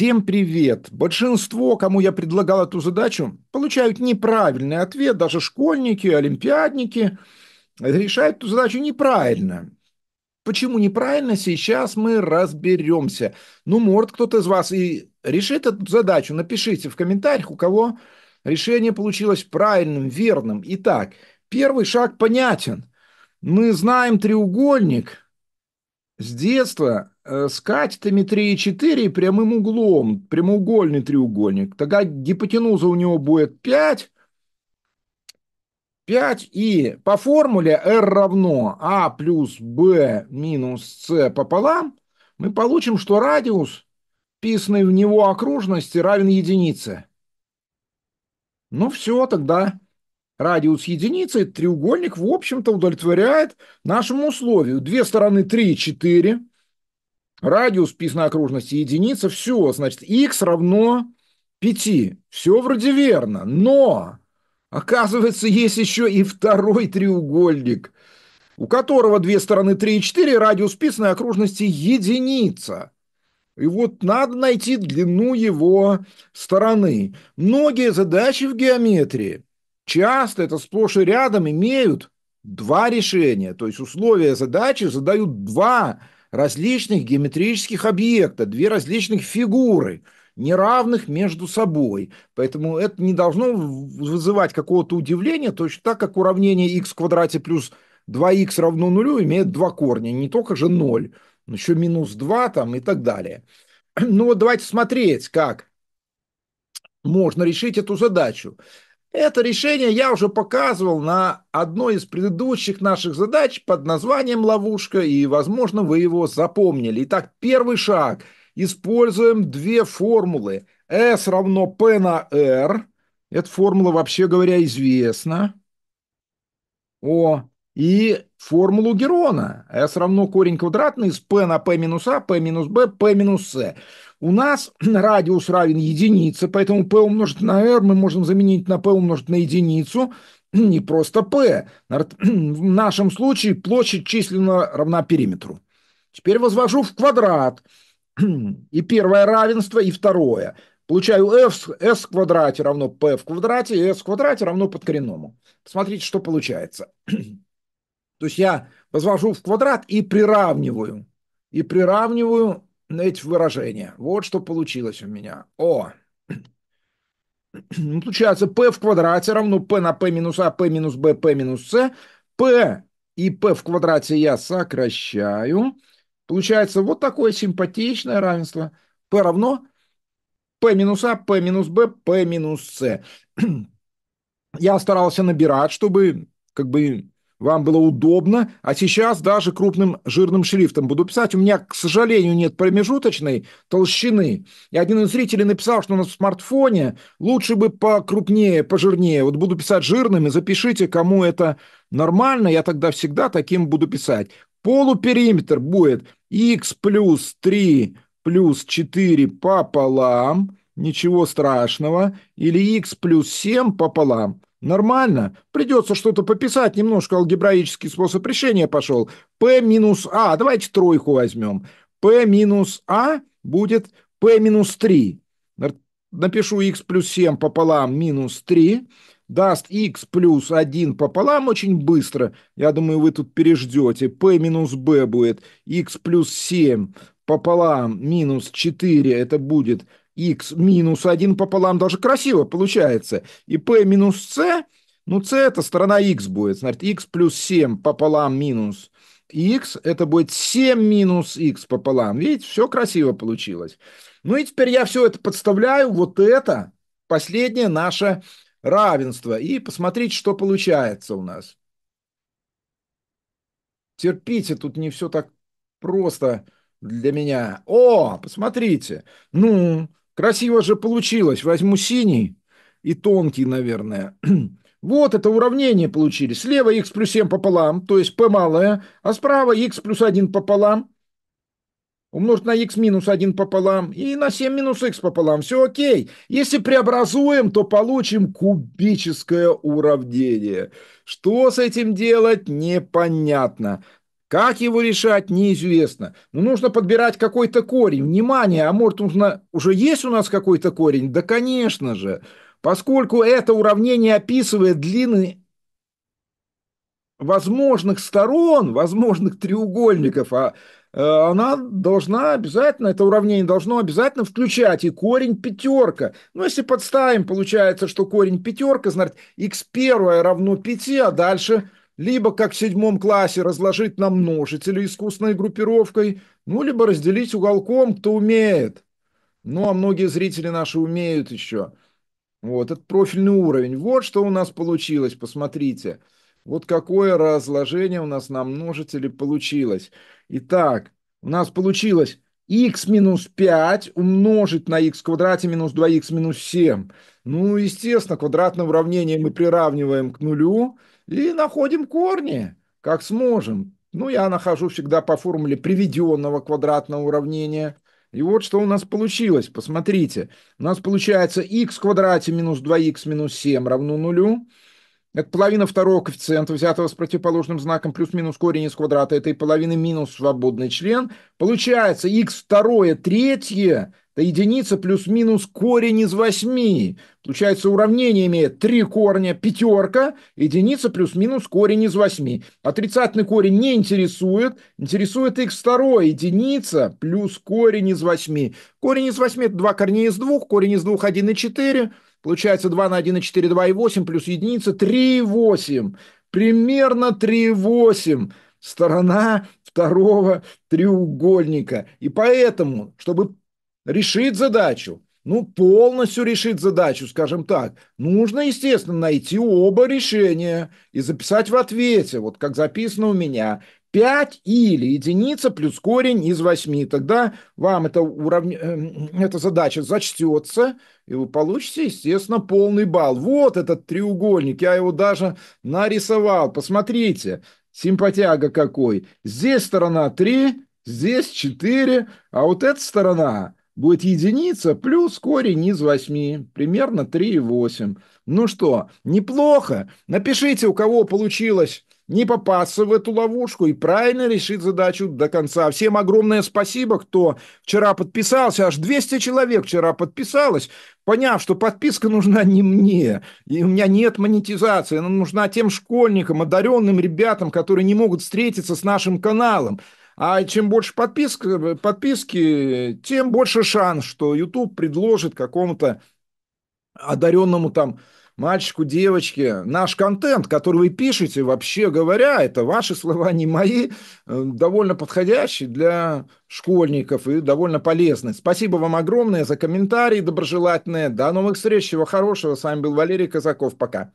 Всем привет! Большинство, кому я предлагал эту задачу, получают неправильный ответ. Даже школьники, олимпиадники решают эту задачу неправильно. Почему неправильно, сейчас мы разберемся. Ну, может, кто-то из вас и решит эту задачу. Напишите в комментариях, у кого решение получилось правильным, верным. Итак, первый шаг понятен. Мы знаем треугольник с детства, скать э, с катетометрией 4 и прямым углом, прямоугольный треугольник. Тогда гипотенуза у него будет 5, 5 и по формуле r равно a плюс b минус c пополам, мы получим, что радиус, вписанный в него окружности, равен единице. Ну все, тогда радиус единицы, треугольник, в общем-то, удовлетворяет нашему условию. Две стороны 3, 4 радиус π на окружности единица, все, значит, x равно 5. Все вроде верно, но оказывается есть еще и второй треугольник, у которого две стороны 3 и 4, радиус π на окружности единица. И вот надо найти длину его стороны. Многие задачи в геометрии часто, это сплошь и рядом, имеют два решения. То есть условия задачи задают два решения различных геометрических объекта, две различных фигуры, неравных между собой. Поэтому это не должно вызывать какого-то удивления, точно так, как уравнение x в квадрате плюс 2 x равно нулю имеет два корня, не только же 0, еще минус 2 там и так далее. Ну вот давайте смотреть, как можно решить эту задачу. Это решение я уже показывал на одной из предыдущих наших задач под названием «Ловушка», и, возможно, вы его запомнили. Итак, первый шаг. Используем две формулы. S равно P на R. Эта формула, вообще говоря, известна. О, и формулу Герона. S равно корень квадратный из P на P минус A, P минус B, P минус C. У нас радиус равен единице, поэтому p умножить на r мы можем заменить на p умножить на единицу, не просто p. В нашем случае площадь численно равна периметру. Теперь возвожу в квадрат. И первое равенство, и второе. Получаю f, s в квадрате равно p в квадрате, и s в квадрате равно подкоренному. Посмотрите, что получается. То есть я возвожу в квадрат и приравниваю. И приравниваю на эти выражения. Вот что получилось у меня. О, ну, получается, p в квадрате равно p на p минус a, а, p минус b, p минус c. p и p в квадрате я сокращаю. Получается вот такое симпатичное равенство. p равно p минус a, а, p минус b, p минус c. Я старался набирать, чтобы как бы вам было удобно, а сейчас даже крупным жирным шрифтом буду писать. У меня, к сожалению, нет промежуточной толщины. И один из зрителей написал, что на смартфоне лучше бы покрупнее, пожирнее. Вот буду писать жирным, и запишите, кому это нормально, я тогда всегда таким буду писать. Полупериметр будет x плюс 3 плюс 4 пополам, ничего страшного, или x плюс 7 пополам. Нормально. Придется что-то пописать. Немножко алгебраический способ решения пошел. P минус А. Давайте тройку возьмем. P минус А будет P минус 3. Напишу x плюс 7 пополам минус 3. Даст x плюс 1 пополам очень быстро. Я думаю, вы тут переждете. P минус B будет x плюс 7 пополам минус 4. Это будет x минус 1 пополам, даже красиво получается. И p минус c, ну c это сторона x будет, значит, x плюс 7 пополам минус x, это будет 7 минус x пополам. Видите, все красиво получилось. Ну и теперь я все это подставляю, вот это, последнее наше равенство. И посмотрите, что получается у нас. Терпите, тут не все так просто для меня. О, посмотрите. Ну, Красиво же получилось. Возьму синий и тонкий, наверное. Вот это уравнение получили. Слева x плюс 7 пополам, то есть p малое, а справа x плюс 1 пополам, умножить на x минус 1 пополам и на 7 минус x пополам. Все окей. Если преобразуем, то получим кубическое уравнение. Что с этим делать, непонятно. Как его решать, неизвестно. Но нужно подбирать какой-то корень. Внимание, а может нужно... Уже есть у нас какой-то корень? Да, конечно же. Поскольку это уравнение описывает длины возможных сторон, возможных треугольников, а э, она должна обязательно, это уравнение должно обязательно включать и корень пятерка. Ну, если подставим, получается, что корень пятерка, значит, x первое равно 5, а дальше либо, как в седьмом классе, разложить на множители искусной группировкой, ну, либо разделить уголком, кто умеет. Ну, а многие зрители наши умеют еще. Вот, это профильный уровень. Вот что у нас получилось, посмотрите. Вот какое разложение у нас на множители получилось. Итак, у нас получилось x минус 5 умножить на x в квадрате минус 2x минус 7. Ну, естественно, квадратное уравнение мы приравниваем к нулю и находим корни, как сможем. Ну, я нахожу всегда по формуле приведенного квадратного уравнения. И вот что у нас получилось. Посмотрите. У нас получается x в квадрате минус 2x минус 7 равно нулю. Это половина второго коэффициента, взятого с противоположным знаком, плюс-минус корень из квадрата этой половины минус свободный член. Получается, x второе третье единица плюс-минус корень из восьми. Получается, уравнение имеет три корня, пятерка, единица плюс-минус корень из восьми. Отрицательный корень не интересует, интересует x второе, единица плюс корень из восьми. Корень из восьми – это два корня из двух, корень из двух – один и четыре Получается 2 на 1 и 4, 2 и 8, плюс единица – 3 и 8. Примерно 3 и 8 сторона второго треугольника. И поэтому, чтобы решит задачу, ну, полностью решит задачу, скажем так, нужно, естественно, найти оба решения и записать в ответе, вот как записано у меня, 5 или единица плюс корень из 8. Тогда вам это уравня... Эм, эта задача зачтется, и вы получите, естественно, полный балл. Вот этот треугольник, я его даже нарисовал. Посмотрите, симпатяга какой. Здесь сторона 3, здесь 4, а вот эта сторона будет единица плюс корень из 8, примерно 3,8. Ну что, неплохо. Напишите, у кого получилось не попасться в эту ловушку и правильно решить задачу до конца. Всем огромное спасибо, кто вчера подписался. Аж 200 человек вчера подписалось, поняв, что подписка нужна не мне. И у меня нет монетизации. Она нужна тем школьникам, одаренным ребятам, которые не могут встретиться с нашим каналом. А чем больше подписка, подписки, тем больше шанс, что YouTube предложит какому-то одаренному там мальчику, девочке, наш контент, который вы пишете, вообще говоря, это ваши слова, не мои, э, довольно подходящий для школьников и довольно полезный. Спасибо вам огромное за комментарии доброжелательные. До новых встреч, всего хорошего. С вами был Валерий Казаков. Пока.